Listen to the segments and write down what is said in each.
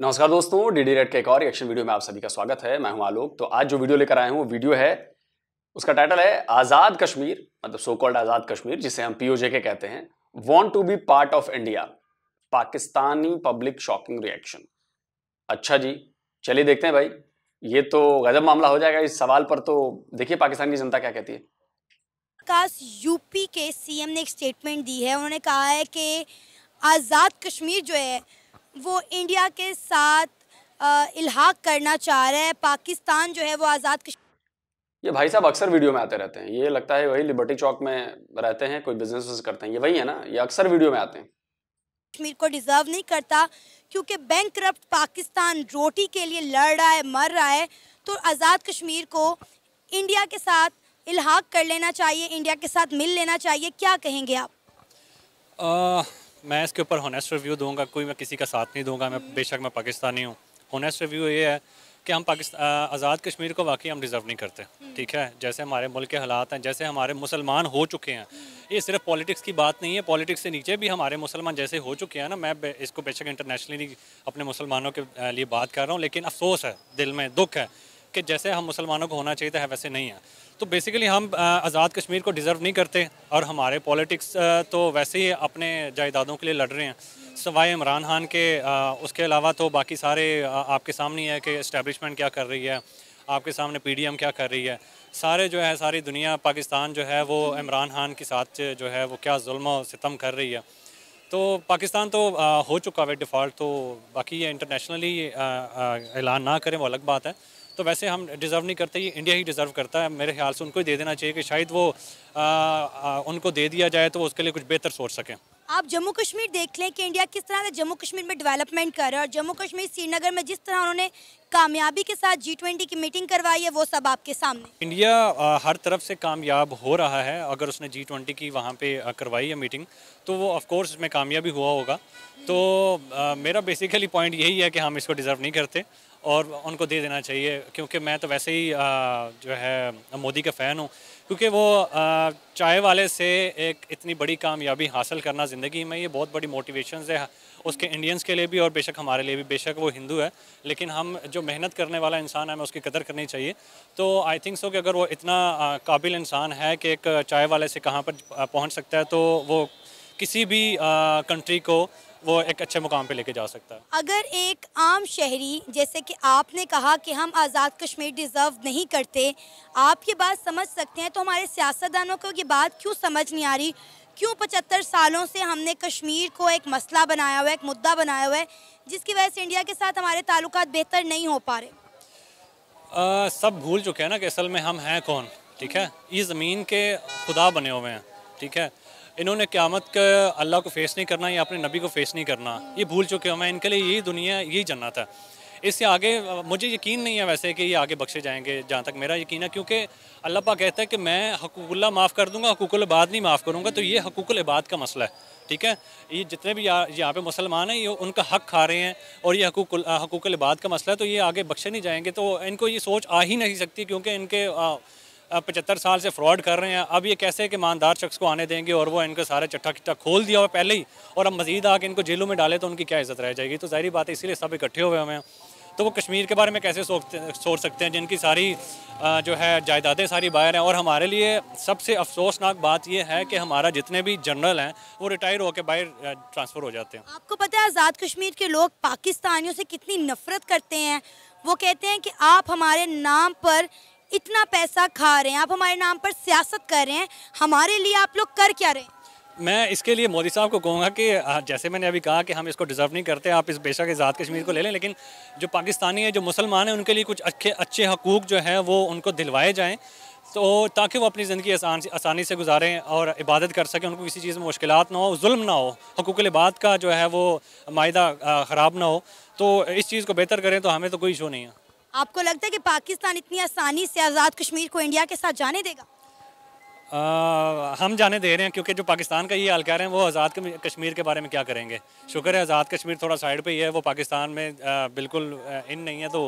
नमस्कार दोस्तों D D के एक और एक्शन वीडियो में आप सभी का स्वागत है मैं हूं आलोक तो आज जो वीडियो लेकर आया हूं वो वीडियो है उसका टाइटल है आज़ाद कश्मीर मतलब सो कॉल्ड आज़ाद कश्मीर जिसे हम पीओजे के कहते हैं want to be part of India Pakistani public shocking reaction अच्छा जी चलिए देखते हैं भाई ये तो गजब मामला हो जाएगा इस सवाल पर तो देखिए पाकिस्तान की जनता क्या कहती है खास यूपी के सीएम ने एक स्टेटमेंट दी है उन्होंने कहा है कि आज़ाद कश्मीर जो है वो इंडिया के साथ इलाहाक करना चाह रहा है पाकिस्तान जो है वो आज़ाद ये भाई साहब अक्सर वीडियो में आते रहते हैं ये लगता है वही लिबर्टी चौक में रहते हैं कोई बिजनेस करते हैं ये वही है ना ये अक्सर वीडियो में आते हैं कश्मीर को डिजर्व नहीं करता क्योंकि बैंक पाकिस्तान रोटी के लिए लड़ रहा है मर रहा है तो आज़ाद कश्मीर को इंडिया के साथ इलाहाक कर लेना चाहिए इंडिया के साथ मिल लेना चाहिए क्या कहेंगे आप आ... मैं इसके ऊपर होनेस्ट रिव्यू दूंगा कोई मैं किसी का साथ नहीं दूंगा मैं बेशक मैं पाकिस्तानी हूँ होनेस्ट रिव्यू ये है कि हम पाकिस्तान आज़ाद कश्मीर को वाकई हम डिज़र्व नहीं करते ठीक है जैसे हमारे मुल्क के हालात हैं जैसे हमारे मुसलमान हो चुके हैं ये सिर्फ पॉलिटिक्स की बात नहीं है पॉलिटिक्स से नीचे भी हमारे मुसलमान जैसे हो चुके हैं ना मैं इसको बेशक इंटरनेशनली अपने मुसलमानों के लिए बात कर रहा हूँ लेकिन अफसोस है दिल में दुख है कि जैसे हम मुसलमानों को होना चाहिए था वैसे नहीं है तो बेसिकली हम आज़ाद कश्मीर को डिज़र्व नहीं करते और हमारे पॉलिटिक्स तो वैसे ही अपने जायदादों के लिए लड़ रहे हैं सवाए इमरान खान के उसके अलावा तो बाकी सारे आपके सामने है कि इस्टेबलिशमेंट क्या कर रही है आपके सामने पीडीएम क्या कर रही है सारे जो है सारी दुनिया पाकिस्तान जो है वो इमरान खान के साथ जो है वो क्या जुल्म सितम कर रही है तो पाकिस्तान तो हो चुका है डिफ़ॉल्ट तो बाकी ये इंटरनेशनली ऐलान ना करें वो अलग बात है तो वैसे हम डिज़र्व नहीं करते ये इंडिया ही डिज़र्व करता है मेरे ख्याल से उनको ही दे देना चाहिए कि शायद वो आ, आ, उनको दे दिया जाए तो वो उसके लिए कुछ बेहतर सोच सकें आप जम्मू कश्मीर देख लें कि इंडिया किस तरह से जम्मू कश्मीर में डेवलपमेंट कर रहा है और जम्मू कश्मीर श्रीनगर में जिस तरह उन्होंने कामयाबी के साथ जी ट्वेंटी की मीटिंग करवाई है वो सब आपके सामने इंडिया हर तरफ से कामयाब हो रहा है अगर उसने जी ट्वेंटी की वहाँ पर करवाई है मीटिंग तो वो ऑफकोर्स इसमें कामयाबी हुआ होगा तो आ, मेरा बेसिकली पॉइंट यही है कि हम इसको डिज़र्व नहीं करते और उनको दे देना चाहिए क्योंकि मैं तो वैसे ही जो है मोदी का फ़ैन हूँ क्योंकि वो चाय वाले से एक इतनी बड़ी कामयाबी हासिल करना ज़िंदगी में ये बहुत बड़ी मोटिवेशन है उसके इंडियंस के लिए भी और बेशक हमारे लिए भी बेशक वो हिंदू है लेकिन हम जो मेहनत करने वाला इंसान है हमें उसकी कदर करनी चाहिए तो आई थिंक सो कि अगर वो इतना काबिल इंसान है कि एक चाय वाले से कहाँ पर पहुँच सकता है तो वो किसी भी कंट्री को वो एक अच्छे मुकाम पे लेके जा सकता है अगर एक आम शहरी जैसे कि आपने कहा कि हम आज़ाद कश्मीर डिज़र्व नहीं करते आप ये बात समझ सकते हैं तो हमारे सियासतदानों को ये बात क्यों समझ नहीं आ रही क्यों पचहत्तर सालों से हमने कश्मीर को एक मसला बनाया हुआ है एक मुद्दा बनाया हुआ है जिसकी वजह से इंडिया के साथ हमारे ताल्लुक बेहतर नहीं हो पा रहे आ, सब भूल चुके हैं ना कि असल में हम हैं कौन ठीक है ये ज़मीन के खुदा बने हुए हैं ठीक है इन्होंने क़्यामत का अल्लाह को फेस नहीं करना या अपने नबी को फेस नहीं करना ये भूल चुके हैं मैं इनके लिए यही दुनिया यही जन्ना था इससे आगे मुझे यकीन नहीं है वैसे कि ये आगे बख्शे जाएंगे जहाँ तक मेरा यकीन है क्योंकि अल्लाह पा कहता है कि मैं हकूकुल्ला माफ़ कर दूंगा हकूक इबाद नहीं माफ़ करूँगा तो ये हकूक इबाद का मसला है ठीक है ये जितने भी यहाँ पे मुसलमान हैं ये उनका हक खा रहे हैं और ये हकूक हकूकुल इबाद का मसला है तो ये आगे बख्शे नहीं जाएंगे तो इनको ये सोच आ ही नहीं सकती क्योंकि इनके पचहत्तर साल से फ्रॉड कर रहे हैं अब ये कैसे कि ईमानदार शख्स को आने देंगे और वो इनको सारा चट्ठा चट्ठा खोल दिया हुआ पहले ही और अब मजीद आके इनको जेलों में डाले तो उनकी क्या इज्जत रह जाएगी तो जाहिर बात है इसीलिए सब इकट्ठे हुए हुए हैं तो वो कश्मीर के बारे में कैसे सोच सकते हैं जिनकी सारी जो है जायदादें सारी बाहर हैं और हमारे लिए सबसे अफसोसनाक बात ये है कि हमारा जितने भी जनरल हैं वो रिटायर होकर बाहर ट्रांसफ़र हो जाते हैं आपको पता है आज़ाद कश्मीर के लोग पाकिस्तानियों से कितनी नफरत करते हैं वो कहते हैं कि आप हमारे नाम पर इतना पैसा खा रहे हैं आप हमारे नाम पर सियासत कर रहे हैं हमारे लिए आप लोग कर क्या रहे हैं मैं इसके लिए मोदी साहब को कहूँगा कि जैसे मैंने अभी कहा कि हम इसको डिज़र्व नहीं करते आप इस बेशक आज़ाद कश्मीर को ले लें लेकिन जो पाकिस्तानी है जो मुसलमान हैं उनके लिए कुछ अच्छे अच्छे हकूक़ जो हैं वो उनको दिलवाए जाएँ तो ताकि वो अपनी ज़िंदगी आसान आसानी से गुजारें और इबादत कर सकें उनको किसी चीज़ में मुश्किल ना हो जुल्म ना हो हकूक बात का जो है वो माहा ख़राब ना हो तो इस चीज़ को बेहतर करें तो हमें तो कोई इशू नहीं है आपको लगता है कि पाकिस्तान इतनी आसानी से आज़ाद कश्मीर को इंडिया के साथ जाने देगा आ, हम जाने दे रहे हैं क्योंकि जो पाकिस्तान का ये हाल कह रहे हैं वो आज़ाद कश्मीर के बारे में क्या करेंगे शुक्र है आज़ाद कश्मीर थोड़ा साइड पे ही है वो पाकिस्तान में आ, बिल्कुल इन नहीं है तो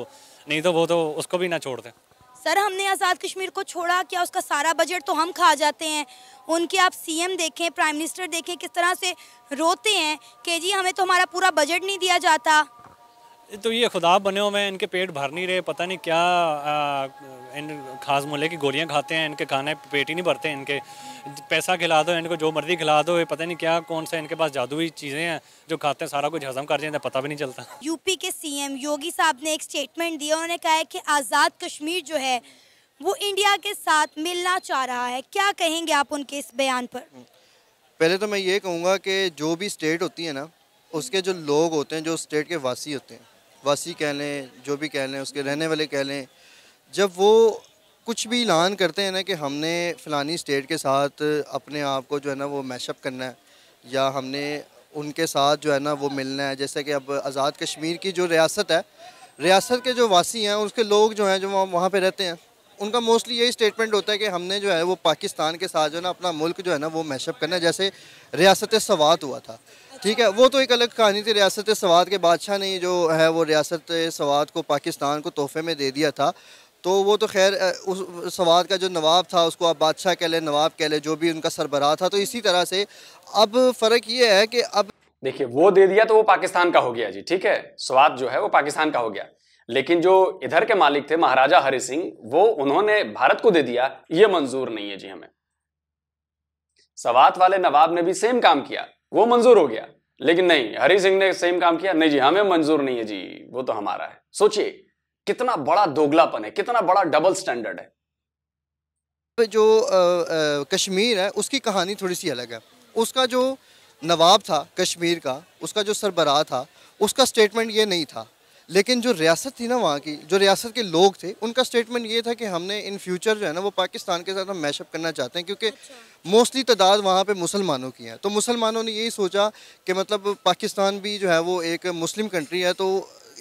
नहीं तो वो तो उसको भी ना छोड़ दें सर हमने आज़ाद कश्मीर को छोड़ा क्या उसका सारा बजट तो हम खा जाते हैं उनके आप सीएम देखें प्राइम मिनिस्टर देखें किस तरह से रोते हैं कि जी हमें तो हमारा पूरा बजट नहीं दिया जाता तो ये खुदा बने हुए हैं इनके पेट भर नहीं रहे पता नहीं क्या आ, इन खास मूल्य की गोलियां खाते हैं इनके खाने पेट ही नहीं भरते इनके पैसा खिला दो इनको जो मर्जी खिला दो पता नहीं क्या कौन सा इनके पास जादुई चीज़ें हैं जो खाते हैं सारा कुछ हजम कर जाते हैं पता भी नहीं चलता यूपी के सी योगी साहब ने एक स्टेटमेंट दिया उन्होंने कहा है कि आज़ाद कश्मीर जो है वो इंडिया के साथ मिलना चाह रहा है क्या कहेंगे आप उनके इस बयान पर पहले तो मैं ये कहूँगा कि जो भी स्टेट होती है ना उसके जो लोग होते हैं जो स्टेट के वासी होते हैं वासी कह लें जो भी कह लें उसके रहने वाले कह लें जब वो कुछ भी ऐलान करते हैं ना कि हमने फ़लानी स्टेट के साथ अपने आप को जो है ना वो मैशअप करना है या हमने उनके साथ जो है ना वो मिलना है जैसे कि अब आज़ाद कश्मीर की जो रियासत है रियासत के जो वासी हैं उसके लोग जो हैं जो वहाँ पर रहते हैं उनका मोस्टली यही स्टेटमेंट होता है कि हमने जो है वो पाकिस्तान के साथ जो है ना अपना मुल्क जो है ना वो मैशअप करना है जैसे रियासत सवात हुआ था ठीक है वो तो एक अलग कहानी थी रियासत सवाद के बादशाह ने जो है वो रियासत सवाद को पाकिस्तान को तोहफे में दे दिया था तो वो तो खैर उस सवाद का जो नवाब था उसको आप बादशाह कह लें नवाब कह लें जो भी उनका सरबराह था तो इसी तरह से अब फ़र्क ये है कि अब देखिए वो दे दिया तो वो पाकिस्तान का हो गया जी ठीक है स्वाद जो है वो पाकिस्तान का हो गया लेकिन जो इधर के मालिक थे महाराजा हरि सिंह वो उन्होंने भारत को दे दिया ये मंजूर नहीं है जी हमें सवात वाले नवाब ने भी सेम काम किया वो मंजूर हो गया लेकिन नहीं हरि सिंह ने सेम काम किया नहीं जी हमें मंजूर नहीं है जी वो तो हमारा है सोचिए कितना बड़ा दोगलापन है कितना बड़ा डबल स्टैंडर्ड है जो आ, आ, कश्मीर है उसकी कहानी थोड़ी सी अलग है उसका जो नवाब था कश्मीर का उसका जो सरबराह था उसका स्टेटमेंट ये नहीं था लेकिन जो रियासत थी ना वहाँ की जो रियासत के लोग थे उनका स्टेटमेंट ये था कि हमने इन फ्यूचर जो है ना वो पाकिस्तान के साथ हम मैशअप करना चाहते हैं क्योंकि मोस्टली अच्छा। तादाद वहाँ पे मुसलमानों की है तो मुसलमानों ने यही सोचा कि मतलब पाकिस्तान भी जो है वो एक मुस्लिम कंट्री है तो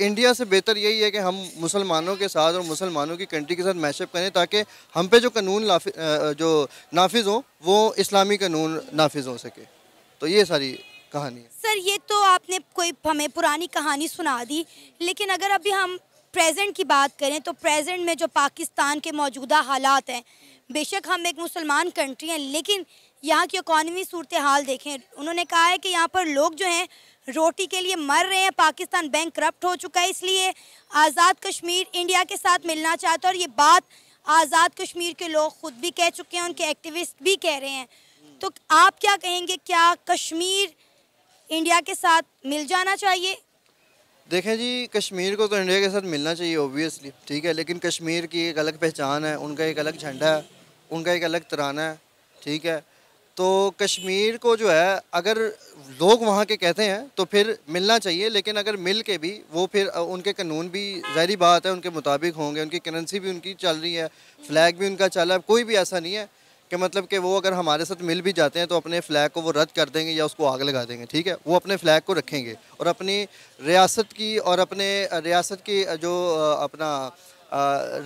इंडिया से बेहतर यही है कि हम मुसलमानों के साथ और मुसलमानों की कंट्री के साथ मैशअप करें ताकि हम पे जो कानून जो नाफिज हों वो इस्लामी कानून नाफिज हो सके तो ये सारी कहानी है सर ये तो आपने कोई हमें पुरानी कहानी सुना दी लेकिन अगर अभी हम प्रेजेंट की बात करें तो प्रेजेंट में जो पाकिस्तान के मौजूदा हालात हैं बेशक हम एक मुसलमान कंट्री हैं लेकिन यहाँ की इकॉनमी सूरत हाल देखें उन्होंने कहा है कि यहाँ पर लोग जो हैं रोटी के लिए मर रहे हैं पाकिस्तान बैंक करप्ट हो चुका है इसलिए आज़ाद कश्मीर इंडिया के साथ मिलना चाहता है और ये बात आज़ाद कश्मीर के लोग खुद भी कह चुके हैं उनके एक्टिविस्ट भी कह रहे हैं तो आप क्या कहेंगे क्या कश्मीर इंडिया के साथ मिल जाना चाहिए देखें जी कश्मीर को तो इंडिया के साथ मिलना चाहिए ओबियसली ठीक है लेकिन कश्मीर की एक अलग पहचान है उनका एक अलग झंडा है उनका एक अलग तराना है ठीक है तो कश्मीर को जो है अगर लोग वहाँ के कहते हैं तो फिर मिलना चाहिए लेकिन अगर मिल के भी वो फिर उनके कानून भी जहरी बात है उनके मुताबिक होंगे उनकी करेंसी भी उनकी चल रही है फ्लैग भी उनका चल रहा है कोई भी ऐसा नहीं है कि मतलब कि वो अगर हमारे साथ मिल भी जाते हैं तो अपने फ्लैग को वो रद्द कर देंगे या उसको आग लगा देंगे ठीक है वो अपने फ्लैग को रखेंगे और अपनी रियासत की और अपने रियासत की जो अपना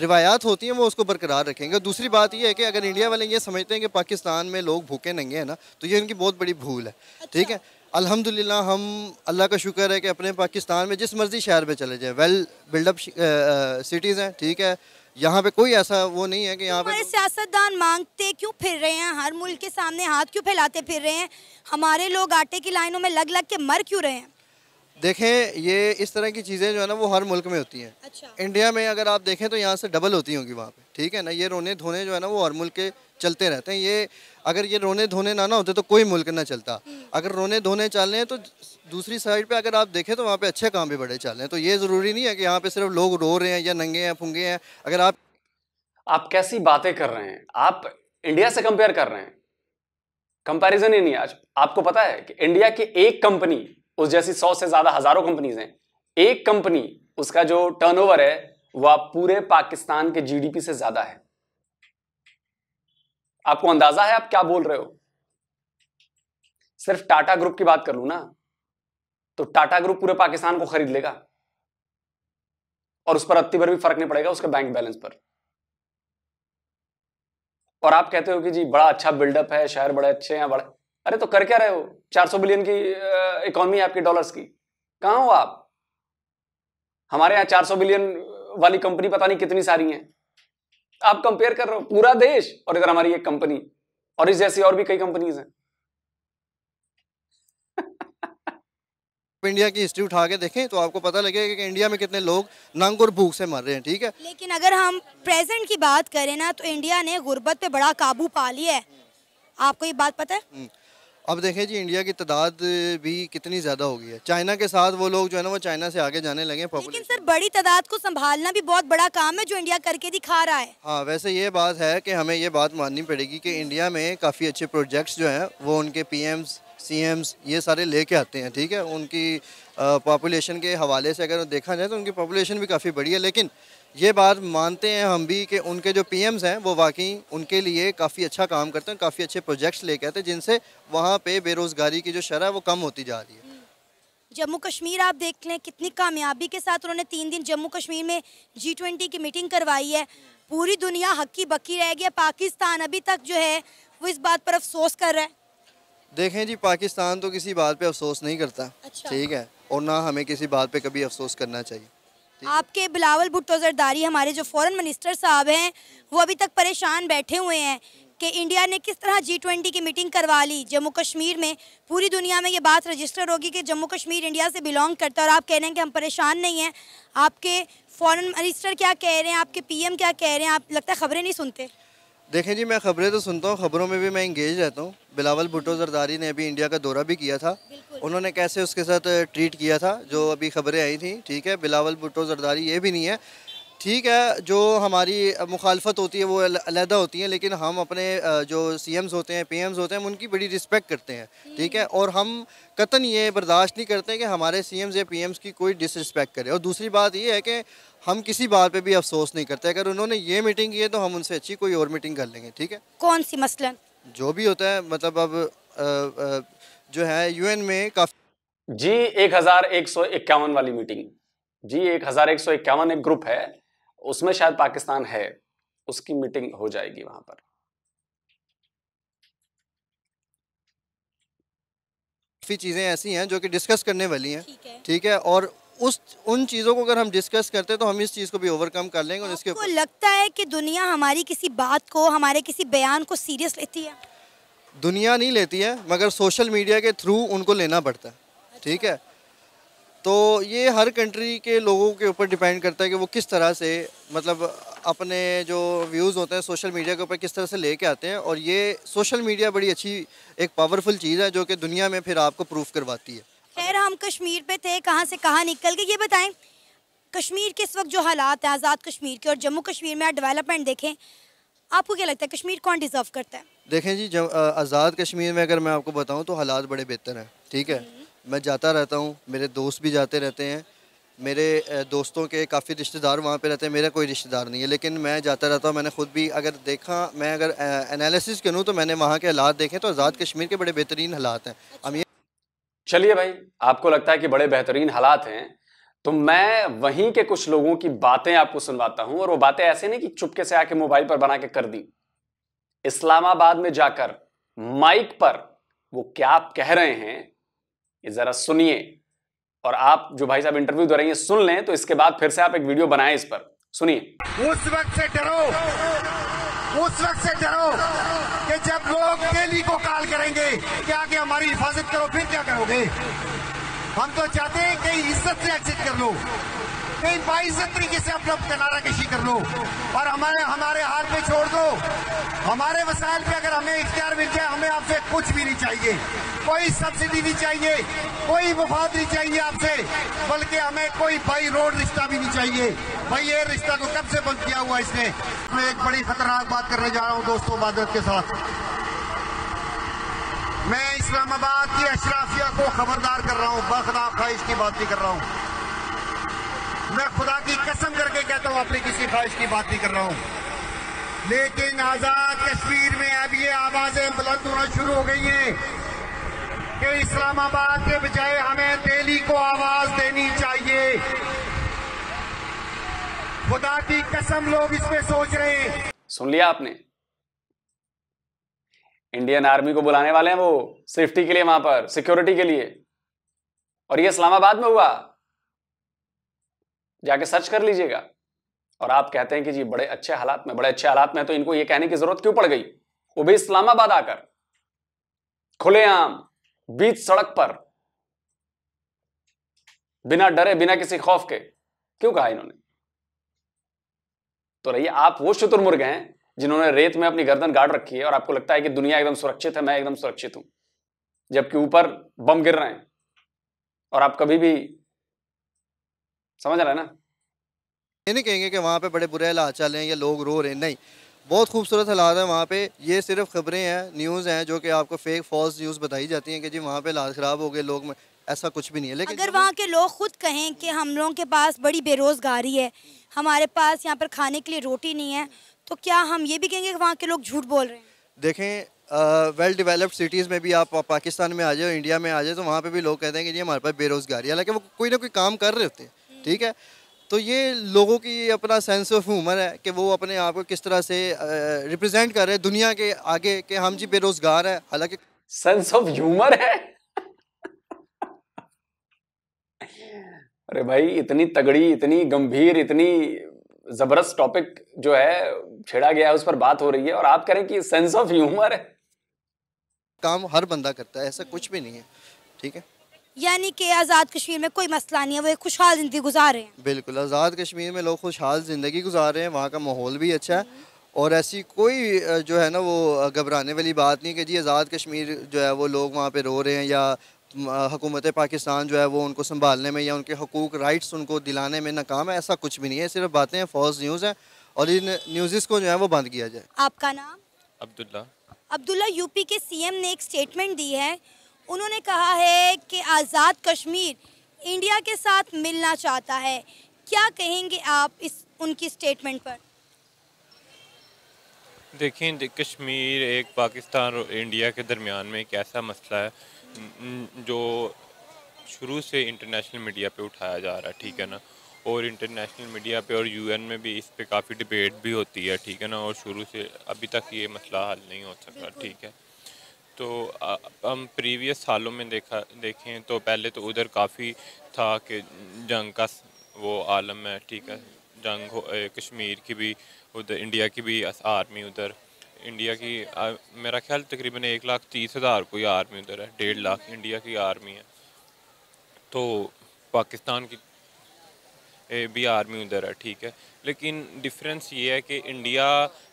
रिवायात होती हैं वो उसको बरकरार रखेंगे दूसरी बात ये है कि अगर इंडिया वाले ये समझते हैं कि पाकिस्तान में लोग भूखे नहीं हैं ना तो ये उनकी बहुत बड़ी भूल है अच्छा। ठीक है अल्हम्दुलिल्लाह हम अल्लाह का शुक्र है कि अपने पाकिस्तान में जिस मर्ज़ी शहर में चले जाए वेल बिल्डअप सिटीज़ हैं ठीक है यहाँ पे कोई ऐसा वो नहीं है कि यहाँ पे सियासतदान मांगते क्यों फिर रहे हैं हर मुल्क के सामने हाथ क्यों फैलाते फिर रहे हैं हमारे लोग आटे की लाइनों में लग लग के मर क्यों रहे हैं देखें ये इस तरह की चीज़ें जो है ना वो हर मुल्क में होती हैं अच्छा। इंडिया में अगर आप देखें तो यहाँ से डबल होती होंगी वहाँ पे ठीक है ना ये रोने धोने जो है ना वो हर मुल्क के चलते रहते हैं ये अगर ये रोने धोने ना ना होते तो कोई मुल्क ना चलता अगर रोने धोने चल रहे हैं तो दूसरी साइड पे अगर आप देखें तो वहाँ पे अच्छे काम भी बड़े चल रहे हैं तो ये ज़रूरी नहीं है कि यहाँ पे सिर्फ लोग रो रहे हैं या नंगे हैं फूंगे हैं अगर आप आप कैसी बातें कर रहे हैं आप इंडिया से कंपेयर कर रहे हैं कंपेरिजन ही नहीं आज आपको पता है कि इंडिया की एक कंपनी उस जैसी सौ से ज़्यादा हज़ारों कंपनीज हैं एक कंपनी उसका जो टर्नओवर है वह पूरे पाकिस्तान के जीडीपी से ज़्यादा है आपको अंदाजा है आप क्या बोल रहे हो सिर्फ टाटा ग्रुप की बात कर लू ना तो टाटा ग्रुप पूरे पाकिस्तान को खरीद लेगा और उस पर अति भर भी फर्क नहीं पड़ेगा उसके बैंक बैलेंस पर और आप कहते हो कि जी बड़ा अच्छा बिल्डअप है शहर बड़े अच्छे हैं बड़े अरे तो कर क्या रहे हो 400 बिलियन की इकोनॉमी है आपकी डॉलर्स की कहा हो आप हमारे यहां 400 बिलियन वाली कंपनी पता नहीं कितनी सारी हैं आप कंपेयर कर रहे हो पूरा देश और इधर हमारी एक कंपनी और इस जैसी और भी कई कंपनीज हैं इंडिया की हिस्ट्री उठा के देखें तो आपको पता लगेगा कि इंडिया में कितने लोग नंग और भूख से मर रहे हैं ठीक है लेकिन अगर हम प्रेजेंट की बात करें ना तो इंडिया ने गुर्बत पे बड़ा काबू पा लिया है आपको ये बात पता है हम्म। अब देखें जी इंडिया की तादाद भी कितनी ज़्यादा हो गई है चाइना के साथ वो लोग जो है ना वो चाइना से आगे जाने लगे लेकिन सर बड़ी तादाद को संभालना भी बहुत बड़ा काम है जो इंडिया करके दिखा रहा है हाँ वैसे ये बात है कि हमें ये बात माननी पड़ेगी कि इंडिया हम्म। में काफ़ी अच्छे प्रोजेक्ट्स जो हैं वो उनके पी सीएम्स ये सारे लेके आते हैं ठीक है उनकी पॉपुलेशन के हवाले से अगर देखा जाए तो उनकी पॉपुलेशन भी काफ़ी बड़ी है लेकिन ये बात मानते हैं हम भी कि उनके जो पीएम्स हैं वो वाकई उनके लिए काफ़ी अच्छा काम करते हैं काफ़ी अच्छे प्रोजेक्ट्स लेके आते हैं जिनसे वहाँ पे बेरोज़गारी की जो शरह है वो कम होती जा रही है हम्म। जम्मू कश्मीर आप देख लें कितनी कामयाबी के साथ उन्होंने तीन दिन जम्मू कश्मीर में जी ट्वेंटी की मीटिंग करवाई है पूरी दुनिया हक्की बक्की रह गया पाकिस्तान अभी तक जो है वो इस बात पर अफसोस कर रहा है देखें जी पाकिस्तान तो किसी बात पे अफसोस नहीं करता अच्छा। ठीक है और ना हमें किसी बात पे कभी अफसोस करना चाहिए आपके बिलावल भुट्टो जरदारी हमारे जो फॉरेन मिनिस्टर साहब हैं वो अभी तक परेशान बैठे हुए हैं कि इंडिया ने किस तरह जी ट्वेंटी की मीटिंग करवा ली जम्मू कश्मीर में पूरी दुनिया में ये बात रजिस्टर होगी कि जम्मू कश्मीर इंडिया से बिलोंग करता है और आप कह रहे हैं कि हम परेशान नहीं हैं आपके फॉरेन मिनिस्टर क्या कह रहे हैं आपके पीएम क्या कह रहे हैं आप लगता है खबरें नहीं सुनते देखें जी मैं खबरें तो सुनता हूँ खबरों में भी मैं इंगेज रहता हूँ बिलावल भुटो जरदारी ने अभी इंडिया का दौरा भी किया था उन्होंने कैसे उसके साथ ट्रीट किया था जो अभी खबरें आई थी ठीक है बिलावल भुटो जरदारी ये भी नहीं है ठीक है जो हमारी मुखालफत होती है वो अलहदा होती है लेकिन हम अपने जो सी एम्स होते हैं पी एम्स होते हैं हम उनकी बड़ी रिस्पेक्ट करते हैं ठीक है और हम कतन ये बर्दाश्त नहीं करते कि हमारे सी एम्स या पी एम्स की कोई डिसरिस्पेक्ट करे और दूसरी बात ये है कि हम किसी बात पे भी अफसोस नहीं करते अगर उन्होंने ये मीटिंग की है तो हम उनसे अच्छी कोई और मीटिंग कर लेंगे ठीक है कौन सी मसला जो भी होता है मतलब अब जो है एन में काफ़ी जी एक हज़ार एक सौ इक्यावन वाली मीटिंग जी एक हज़ार एक सौ इक्यावन एक ग्रुप है उसमें शायद पाकिस्तान है उसकी मीटिंग हो जाएगी वहां पर काफ़ी चीज़ें ऐसी हैं जो कि डिस्कस करने वाली हैं ठीक है, है और उस उन चीज़ों को अगर हम डिस्कस करते हैं तो हम इस चीज़ को भी ओवरकम कर लेंगे और इसके लगता है कि दुनिया हमारी किसी बात को हमारे किसी बयान को सीरियस लेती है दुनिया नहीं लेती है मगर सोशल मीडिया के थ्रू उनको लेना पड़ता है ठीक है तो ये हर कंट्री के लोगों के ऊपर डिपेंड करता है कि वो किस तरह से मतलब अपने जो व्यूज़ होते हैं सोशल मीडिया के ऊपर किस तरह से लेके आते हैं और ये सोशल मीडिया बड़ी अच्छी एक पावरफुल चीज़ है जो कि दुनिया में फिर आपको प्रूफ करवाती है खैर हम कश्मीर पे थे कहाँ से कहाँ निकल के ये बताएं कश्मीर के इस वक्त जो हालात हैं आज़ाद कश्मीर के और जम्मू कश्मीर में डेवलपमेंट देखें आपको क्या लगता है कश्मीर कौन डिज़र्व करता है देखें जी आज़ाद कश्मीर में अगर मैं आपको बताऊँ तो हालात बड़े बेहतर हैं ठीक है मैं जाता रहता हूँ मेरे दोस्त भी जाते रहते हैं मेरे दोस्तों के काफ़ी रिश्तेदार वहाँ पे रहते हैं मेरा कोई रिश्तेदार नहीं है लेकिन मैं जाता रहता हूँ मैंने ख़ुद भी अगर देखा मैं अगर एनालिसिस करूँ तो मैंने वहाँ के हालात देखे तो आज़ाद कश्मीर के बड़े बेहतरीन हालात हैं हम अच्छा। ये चलिए भाई आपको लगता है कि बड़े बेहतरीन हालात हैं तो मैं वहीं के कुछ लोगों की बातें आपको सुनवाता हूँ और वो बातें ऐसे नहीं कि चुपके से आके मोबाइल पर बना के कर दी इस्लामाबाद में जाकर माइक पर वो क्या आप कह रहे हैं ये ज़रा सुनिए और आप जो भाई साहब इंटरव्यू दे रहे हैं सुन लें तो इसके बाद फिर से आप एक वीडियो बनाए इस पर सुनिए उस वक्त से डरो उस वक्त से डरो कि जब लोग दिल्ली को कॉल करेंगे कि हमारी हिफाजत करो फिर क्या करोगे हम तो चाहते हैं कि इज्जत से एग्जिट कर लो कहीं बाईस तरीके से आप लोग किनारा कशी कर लो और हमारे हमारे हाथ में छोड़ दो हमारे वसाइल पे अगर हमें इख्तियार मिल जाए हमें आपसे कुछ भी नहीं चाहिए कोई सब्सिडी नहीं चाहिए कोई वफाद नहीं चाहिए आपसे बल्कि हमें कोई बाई रोड रिश्ता भी नहीं चाहिए भाई ये रिश्ता तो कब से बंद किया हुआ इसने मैं एक बड़ी खतरनाक बात करने जा रहा हूँ दोस्तों मादरत के साथ मैं इस्लामाबाद की अशराफिया को खबरदार कर रहा हूँ बखदा ख्वाहिश की बात नहीं कर रहा हूँ मैं खुदा की कसम करके कहता हूँ अपनी किसी ख्वाहिश की बात नहीं कर रहा हूँ लेकिन आजाद कश्मीर में अब ये आवाजें बुलंद होना शुरू हो गई हैं कि इस्लामाबाद के बजाय हमें दिल्ली को आवाज देनी चाहिए खुदा की कसम लोग इसमें सोच रहे हैं सुन लिया आपने इंडियन आर्मी को बुलाने वाले हैं वो सेफ्टी के लिए वहां पर सिक्योरिटी के लिए और ये इस्लामाबाद में हुआ जाके सर्च कर लीजिएगा और आप कहते हैं कि जी बड़े अच्छे हालात में बड़े अच्छे हालात में तो इनको ये कहने की जरूरत क्यों पड़ गई वो भी इस्लामाबाद आकर खुलेआम बीच सड़क पर बिना डरे बिना किसी खौफ के क्यों कहा इन्होंने तो रहिए आप वो शुतुरमुर्ग हैं जिन्होंने रेत में अपनी गर्दन गाड़ रखी है और आपको लगता है कि दुनिया एकदम सुरक्षित है मैं एकदम सुरक्षित हूं जबकि ऊपर बम गिर रहे हैं और आप कभी भी समझ रहा है ना ये नहीं कहेंगे कि वहाँ पे बड़े बुरे हालात चल रहे हैं या लोग रो रहे हैं नहीं बहुत खूबसूरत हालात है वहाँ पे ये सिर्फ खबरें हैं न्यूज़ हैं जो कि आपको फेक फॉल्स न्यूज़ बताई जाती हैं कि जी वहाँ पे हालात ख़राब हो गए लोग में ऐसा कुछ भी नहीं है लेकिन अगर वहाँ के लोग खुद कहें कि हम लोगों के पास बड़ी बेरोज़गारी है हमारे पास यहाँ पर खाने के लिए रोटी नहीं है तो क्या हम ये भी कहेंगे कि वहाँ के लोग झूठ बोल रहे हैं देखें वेल डेवलप्ड सिटीज़ में भी आप पाकिस्तान में आ जाओ इंडिया में आ जाओ तो वहाँ पे भी लोग कहते हैं कि जी हमारे पास बेरोज़गारी हालांकि वो कोई ना कोई काम कर रहे होते हैं ठीक है तो ये लोगों की अपना सेंस ऑफ ह्यूमर है कि वो अपने आप को किस तरह से रिप्रेजेंट कर रहे हैं दुनिया के आगे कि हम जी बेरोजगार है हालांकि सेंस ऑफ ह्यूमर है अरे भाई इतनी तगड़ी इतनी गंभीर इतनी जबरदस्त टॉपिक जो है छेड़ा गया है उस पर बात हो रही है और आप करें कि सेंस ऑफ ह्यूमर है काम हर बंदा करता है ऐसा कुछ भी नहीं है ठीक है यानी कि आज़ाद कश्मीर में कोई मसला नहीं है वो एक खुशहाल ज़िंदगी गुजार रहे हैं बिल्कुल आज़ाद कश्मीर में लोग खुशहाल ज़िंदगी गुजार रहे हैं वहाँ का माहौल भी अच्छा है और ऐसी कोई जो है ना वो घबराने वाली बात नहीं कि जी आज़ाद कश्मीर जो है वो लोग वहाँ पे रो रहे हैं या हुकूमत पाकिस्तान जो है वो उनको संभालने में या उनके हकूक राइट्स उनको दिलाने में नाकाम है ऐसा कुछ भी नहीं है सिर्फ बातें हैं फॉल्स न्यूज़ हैं और इन न्यूज़ को जो है वो बंद किया जाए आपका नाम अब्दुल्ला अब्दुल्ला यूपी के सीएम ने एक स्टेटमेंट दी है उन्होंने कहा है कि आज़ाद कश्मीर इंडिया के साथ मिलना चाहता है क्या कहेंगे आप इस उनकी स्टेटमेंट पर देखें दे, कश्मीर एक पाकिस्तान और इंडिया के दरमियान में एक ऐसा मसला है जो शुरू से इंटरनेशनल मीडिया पे उठाया जा रहा है ठीक है ना और इंटरनेशनल मीडिया पे और यूएन में भी इस पे काफ़ी डिबेट भी होती है ठीक है ना और शुरू से अभी तक ये मसला हल नहीं हो सका ठीक है तो हम प्रीवियस सालों में देखा देखें तो पहले तो उधर काफ़ी था कि जंग का वो आलम है ठीक है जंग कश्मीर की भी उधर इंडिया की भी आर्मी उधर इंडिया की आ, मेरा ख्याल तकरीबन एक लाख तीस हज़ार कोई आर्मी उधर है डेढ़ लाख इंडिया की आर्मी है तो पाकिस्तान की भी आर्मी उधर है ठीक है लेकिन डिफरेंस ये है कि इंडिया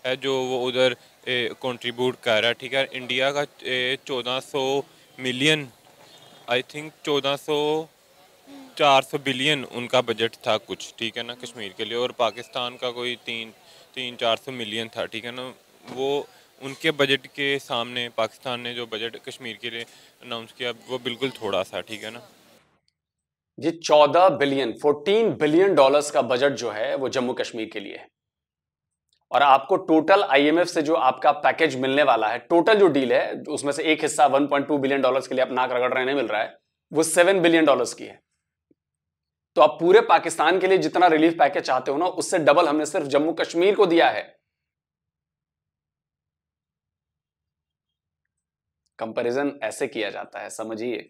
है जो वो उधर कंट्रीब्यूट कर रहा है ठीक है इंडिया का चौदह सौ मिलियन आई थिंक चौदह सौ चार सौ बिलियन उनका बजट था कुछ ठीक है ना कश्मीर के लिए और पाकिस्तान का कोई तीन तीन चार सौ मिलियन था ठीक है ना वो उनके बजट के सामने पाकिस्तान ने जो बजट कश्मीर के लिए अनाउंस किया वो बिल्कुल थोड़ा सा ठीक है ना ये चौदह बिलियन फोर्टीन बिलियन डॉलर्स का बजट जो है वो जम्मू कश्मीर के लिए है और आपको टोटल आईएमएफ से जो आपका पैकेज मिलने वाला है टोटल जो डील है उसमें से एक हिस्सा 1.2 बिलियन डॉलर्स के लिए आप नाक रगड़ रहे नहीं मिल रहा है वो सेवन बिलियन डॉलर्स की है तो आप पूरे पाकिस्तान के लिए जितना रिलीफ पैकेज चाहते हो ना उससे डबल हमने सिर्फ जम्मू कश्मीर को दिया है कंपेरिजन ऐसे किया जाता है समझिए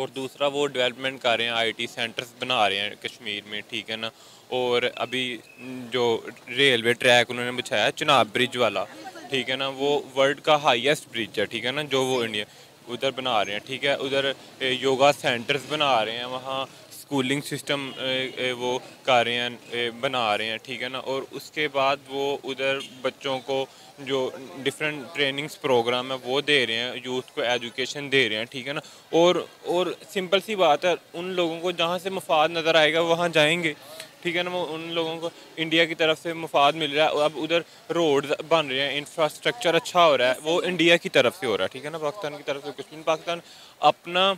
और दूसरा वो डेवलपमेंट कर रहे हैं आईटी सेंटर्स बना रहे हैं कश्मीर में ठीक है ना और अभी जो रेलवे ट्रैक उन्होंने बिछाया चनाब ब्रिज वाला ठीक है ना वो वर्ल्ड का हाईएस्ट ब्रिज है ठीक है ना जो वो इंडिया उधर बना रहे हैं ठीक है उधर योगा सेंटर्स बना रहे हैं वहाँ स्कूलिंग सिस्टम वो कर रहे हैं बना रहे हैं ठीक है ना और उसके बाद वो उधर बच्चों को जो डिफरेंट ट्रेनिंग्स प्रोग्राम है वो दे रहे हैं यूथ को एजुकेशन दे रहे हैं ठीक है ना और और सिंपल सी बात है उन लोगों को जहाँ से मफाद नज़र आएगा वहाँ जाएंगे ठीक है ना वो उन लोगों को इंडिया की तरफ से मुफाद मिल रहा है अब उधर रोड बन रहे हैं इंफ्रास्ट्रक्चर अच्छा हो रहा है वो इंडिया की तरफ से हो रहा है ठीक है ना पाकिस्तान की तरफ से कुछ नहीं पाकिस्तान अपना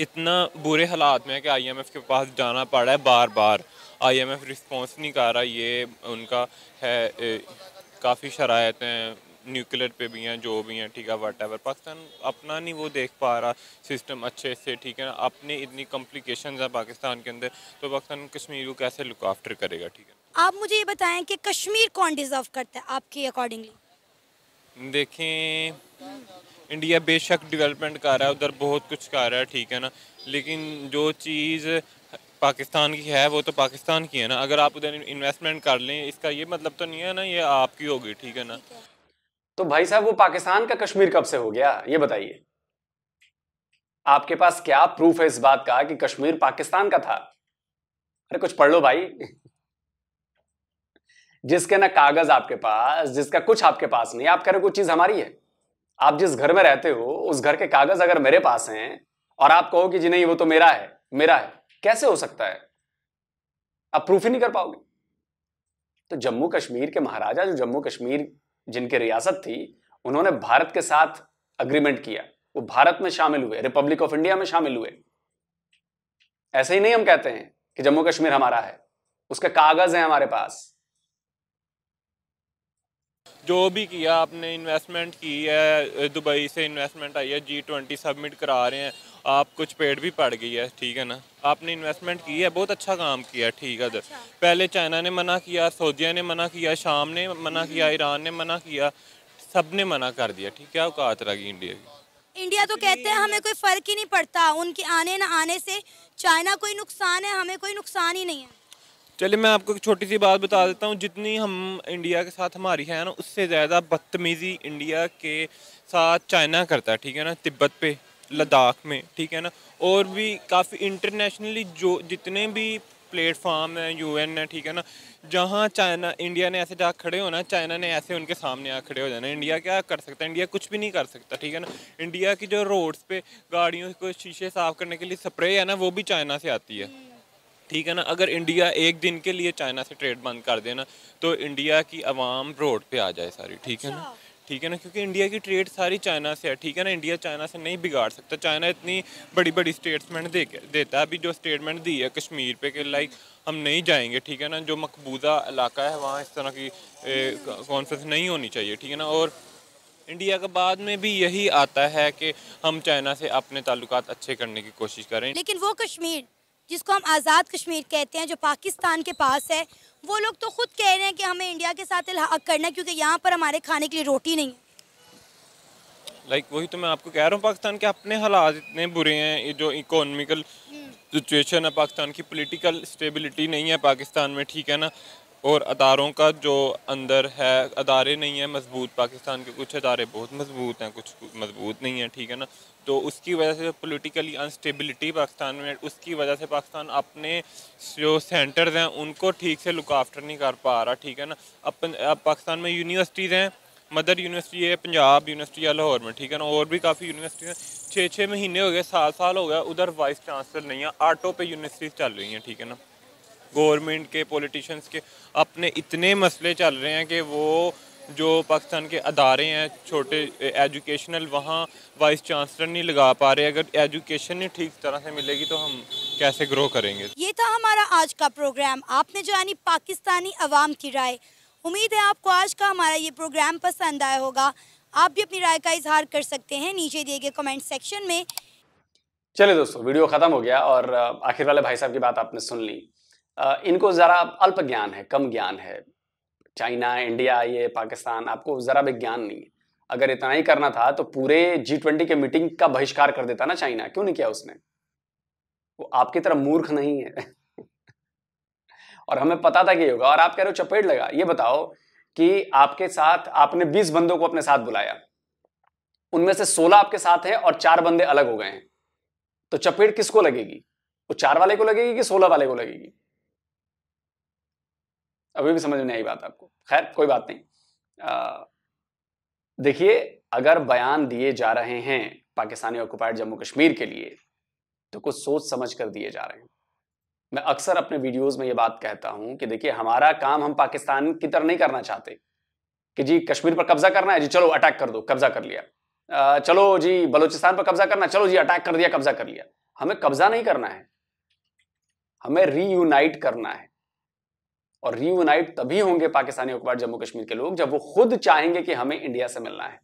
इतना बुरे हालात में है कि आईएमएफ के पास जाना पड़ रहा है बार बार आईएमएफ रिस्पांस नहीं कर रहा ये उनका है काफ़ी शरायतें न्यूक्लियर पे भी हैं जो भी हैं ठीक है वट एवर पाकिस्तान अपना नहीं वो देख पा रहा सिस्टम अच्छे से ठीक है ना अपने इतनी कॉम्प्लिकेशन है पाकिस्तान के अंदर तो पाकिस्तान कश्मीर को कैसे लुक आफ्टर करेगा ठीक है आप मुझे ये बताएं कि कश्मीर कौन डिज़र्व करता है आपके अकॉर्डिंगली देखें इंडिया बेशक डेवलपमेंट कर रहा है उधर बहुत कुछ कर रहा है ठीक है ना लेकिन जो चीज़ पाकिस्तान की है वो तो पाकिस्तान की है ना अगर आप उधर इन्वेस्टमेंट कर लें इसका ये मतलब तो नहीं है ना ये आपकी होगी ठीक है ना तो भाई साहब वो पाकिस्तान का कश्मीर कब से हो गया ये बताइए आपके पास क्या प्रूफ है इस बात का कि कश्मीर पाकिस्तान का था अरे कुछ पढ़ लो भाई जिसके ना कागज आपके पास जिसका कुछ आपके पास नहीं आप कह रहे कुछ चीज हमारी है आप जिस घर में रहते हो उस घर के कागज अगर मेरे पास हैं और आप कहो कि जी नहीं वो तो मेरा है मेरा है कैसे हो सकता है आप प्रूफ ही नहीं कर पाओगे तो जम्मू कश्मीर के महाराजा जो जम्मू कश्मीर जिनके रियासत थी उन्होंने भारत के साथ अग्रीमेंट किया वो भारत में शामिल हुए रिपब्लिक ऑफ इंडिया में शामिल हुए ऐसे ही नहीं हम कहते हैं कि जम्मू कश्मीर हमारा है उसके कागज हैं हमारे पास जो भी किया आपने इन्वेस्टमेंट की है दुबई से इन्वेस्टमेंट आई है जी ट्वेंटी सबमिट करा रहे हैं आप कुछ पेड़ भी पड़ गई है ठीक है ना आपने इन्वेस्टमेंट की है बहुत अच्छा काम किया ठीक है अच्छा। तो पहले चाइना ने मना किया सऊदिया ने मना किया शाम ने मना हम्म। किया ईरान ने मना किया सब ने मना कर दिया ठीक है औकात रह गई इंडिया की इंडिया तो कहते हैं हमें कोई फ़र्क ही नहीं पड़ता उनके आने ना आने से चाइना कोई नुकसान है हमें कोई नुकसान ही नहीं है चलिए मैं आपको एक छोटी सी बात बता देता हूँ जितनी हम इंडिया के साथ हमारी है ना उससे ज़्यादा बदतमीज़ी इंडिया के साथ चाइना करता है ठीक है ना तिब्बत पे लद्दाख में ठीक है ना और भी काफ़ी इंटरनेशनली जो जितने भी प्लेटफॉर्म है यू एन है ठीक है ना जहाँ चाइना इंडिया ने ऐसे जा खड़े होना चाइना ने ऐसे उनके सामने आ खड़े हो जाना इंडिया क्या कर सकता है इंडिया कुछ भी नहीं कर सकता ठीक है ना इंडिया की जो रोड्स पे गाड़ियों को शीशे साफ करने के लिए स्प्रे है ना वो भी चाइना से आती है ठीक है ना अगर इंडिया एक दिन के लिए चाइना से ट्रेड बंद कर देना तो इंडिया की आवाम रोड पर आ जाए सारी ठीक है ना अच्छा। ठीक है ना क्योंकि इंडिया की ट्रेड सारी चाइना से है ठीक है ना इंडिया चाइना से नहीं बिगाड़ सकता चाइना इतनी बड़ी बड़ी स्टेटमेंट दे देता है अभी जो स्टेटमेंट दी है कश्मीर पे कि लाइक हम नहीं जाएंगे ठीक है ना जो मकबूजा इलाका है वहाँ इस तरह की कॉन्फ्रेंस नहीं होनी चाहिए ठीक है ना और इंडिया का बाद में भी यही आता है कि हम चाइना से अपने ताल्लुक अच्छे करने की कोशिश करें लेकिन वो कश्मीर जिसको हम आज़ाद कश्मीर कहते हैं जो पाकिस्तान के पास है वो लोग तो ख़ुद कह रहे हैं कि हमें इंडिया के साथ करना क्योंकि यहाँ पर हमारे खाने के लिए रोटी नहीं लाइक like, वही तो मैं आपको कह रहा हूँ पाकिस्तान के अपने हालात इतने बुरे हैं ये जो इकोनॉमिकल हम्म। सिचुएशन है पाकिस्तान की पॉलिटिकल स्टेबिलिटी नहीं है पाकिस्तान में ठीक है ना और अदारों का जो अंदर है अदारे नहीं है मजबूत पाकिस्तान के कुछ अदारे बहुत मजबूत हैं कुछ मजबूत नहीं हैं ठीक है ना तो उसकी वजह से पॉलिटिकली अनस्टेबिलिटी पाकिस्तान में उसकी वजह से पाकिस्तान अपने जो सेंटर्स हैं उनको ठीक से लुक आफ्टर नहीं कर पा रहा ठीक है ना अपन अब पाकिस्तान में यूनिवर्सिटीज़ हैं मदर यूनिवर्सिटी है पंजाब यूनिवर्सिटी है लाहौर में ठीक है ना और भी काफ़ी यूनिवर्सिटी हैं छः छः महीने हो गए साल साल हो गया उधर वाइस चांसलर नहीं है आटो पे यूनिवर्सिटीज़ चल रही हैं ठीक है ना गवर्नमेंट के पॉलिटिशियंस के अपने इतने मसले चल रहे हैं कि वो जो पाकिस्तान के अदारे हैं छोटे एजुकेशनल वहाँ वाइस चांसलर नहीं लगा पा रहे अगर एजुकेशन नहीं ठीक तरह से मिलेगी तो हम कैसे ग्रो करेंगे ये था हमारा आज का प्रोग्राम आपने यानी पाकिस्तानी अवाम की राय उम्मीद है आपको आज का हमारा ये प्रोग्राम पसंद आया होगा आप भी अपनी राय का इजहार कर सकते हैं नीचे दिए गए कमेंट सेक्शन में चलिए दोस्तों वीडियो ख़त्म हो गया और आखिर वाले भाई साहब की बात आपने सुन ली इनको ज़रा अल्प ज्ञान है कम ज्ञान है चाइना इंडिया ये पाकिस्तान आपको ज़रा भी ज्ञान नहीं है अगर इतना ही करना था तो पूरे जी ट्वेंटी के मीटिंग का बहिष्कार कर देता ना चाइना क्यों नहीं किया उसने वो आपकी तरह मूर्ख नहीं है और हमें पता था कि होगा और आप कह रहे हो चपेट लगा ये बताओ कि आपके साथ आपने 20 बंदों को अपने साथ बुलाया उनमें से 16 आपके साथ हैं और चार बंदे अलग हो गए हैं तो चपेट किसको लगेगी वो चार वाले को लगेगी कि सोलह वाले को लगेगी अभी भी समझ में नहीं आई बात आपको खैर कोई बात नहीं देखिए अगर बयान दिए जा रहे हैं पाकिस्तानी ऑक्युपाइड जम्मू कश्मीर के लिए तो कुछ सोच समझ कर दिए जा रहे हैं मैं अक्सर अपने वीडियोस में ये बात कहता हूं कि देखिए हमारा काम हम पाकिस्तान की तरह नहीं करना चाहते कि जी कश्मीर पर कब्जा करना है जी चलो अटैक कर दो कब्जा कर लिया चलो जी बलूचिस्तान पर कब्जा करना चलो जी अटैक कर दिया कब्जा कर लिया हमें कब्जा नहीं करना है हमें रीयूनाइट करना है और रीयूनाइट तभी होंगे पाकिस्तानी ऑक्युपाइड जम्मू कश्मीर के लोग जब वो खुद चाहेंगे कि हमें इंडिया से मिलना है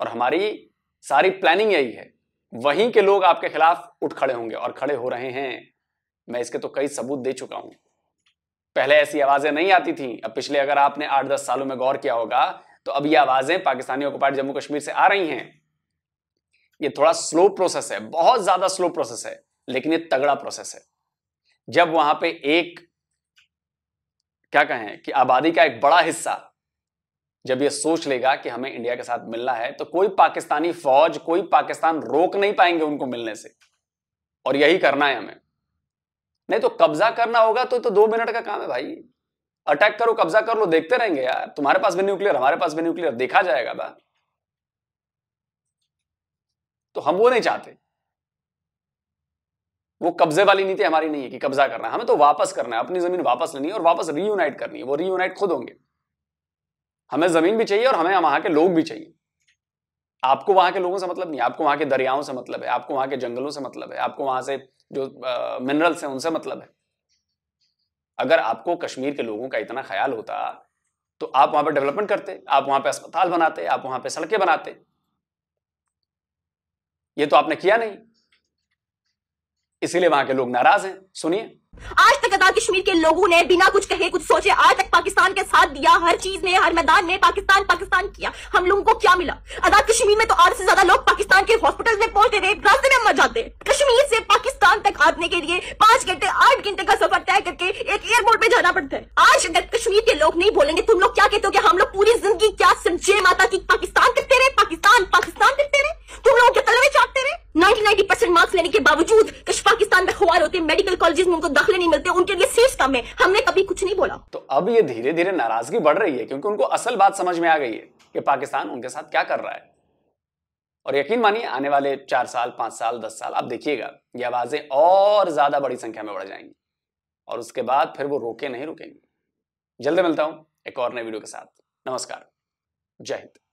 और हमारी सारी प्लानिंग यही है वहीं के लोग आपके खिलाफ उठ खड़े होंगे और खड़े हो रहे हैं मैं इसके तो कई सबूत दे चुका हूं पहले ऐसी आवाजें नहीं आती थी अब पिछले अगर आपने आठ दस सालों में गौर किया होगा तो अब ये आवाजें पाकिस्तानी ऑक्युपाइड जम्मू कश्मीर से आ रही हैं ये थोड़ा स्लो प्रोसेस है बहुत ज्यादा स्लो प्रोसेस है लेकिन ये तगड़ा प्रोसेस है जब वहां पे एक क्या कहें कि आबादी का एक बड़ा हिस्सा जब ये सोच लेगा कि हमें इंडिया के साथ मिलना है तो कोई पाकिस्तानी फौज कोई पाकिस्तान रोक नहीं पाएंगे उनको मिलने से और यही करना है हमें नहीं तो कब्जा करना होगा तो तो दो मिनट का काम है भाई अटैक करो कब्जा कर लो देखते रहेंगे यार तुम्हारे पास भी न्यूक्लियर हमारे पास भी न्यूक्लियर देखा जाएगा बा तो हम वो नहीं चाहते वो कब्जे वाली नीति हमारी नहीं है कि कब्जा करना है हमें तो वापस करना है अपनी जमीन वापस लेनी है और वापस रीयूनाइट करनी है वो रीयूनाइट खुद होंगे हमें जमीन भी चाहिए और हमें वहां के लोग भी चाहिए आपको वहां के लोगों से मतलब नहीं आपको वहां के दरियाओं से मतलब है आपको वहां के जंगलों से मतलब है आपको वहां से जो मिनरल्स हैं उनसे मतलब है अगर आपको कश्मीर के लोगों का इतना ख्याल होता तो आप वहां पर डेवलपमेंट करते आप वहां पर अस्पताल बनाते आप वहां पर सड़कें बनाते ये तो आपने किया नहीं इसीलिए वहां के लोग नाराज हैं सुनिए आज तक अदा कश्मीर के लोगों ने बिना कुछ कहे कुछ सोचे आज तक पाकिस्तान के साथ दिया हर चीज में हर मैदान में पाकिस्तान पाकिस्तान किया हम लोगों को क्या मिला अदा कश्मीर में तो आधे से ज्यादा लोग पाकिस्तान के हॉस्पिटल में पहुंचते थे रास्ते में मर जाते कश्मीर से पाकिस्तान तक आने के लिए पांच घंटे आठ घंटे का सफर तय करके एक एयरपोर्ट पे जाना पड़ता है आज अगर कश्मीर के लोग नहीं बोलेंगे तुम लोग क्या कहते हो कि हम लोग पूरी जिंदगी क्या समझे माता की पाकिस्तान करते रहे पाकिस्तान पाकिस्तान करते रहे तुम लोगों के तलवे चाटते रहे नाइनटी नाइनटी परसेंट मार्क्स लेने के बावजूद के मेडिकल कॉलेजेस में उनको दाखिले नहीं मिलते उनके लिए सीट कम है हमने कभी कुछ नहीं बोला तो अब ये धीरे धीरे नाराजगी बढ़ रही है क्योंकि उनको असल बात समझ में आ गई है कि पाकिस्तान उनके साथ क्या कर रहा है और यकीन मानिए आने वाले चार साल पांच साल दस साल आप देखिएगा ये आवाजें और ज्यादा बड़ी संख्या में बढ़ जाएंगी और उसके बाद फिर वो रोके नहीं रुकेंगे जल्दी मिलता हूं एक और नए वीडियो के साथ नमस्कार जय हिंद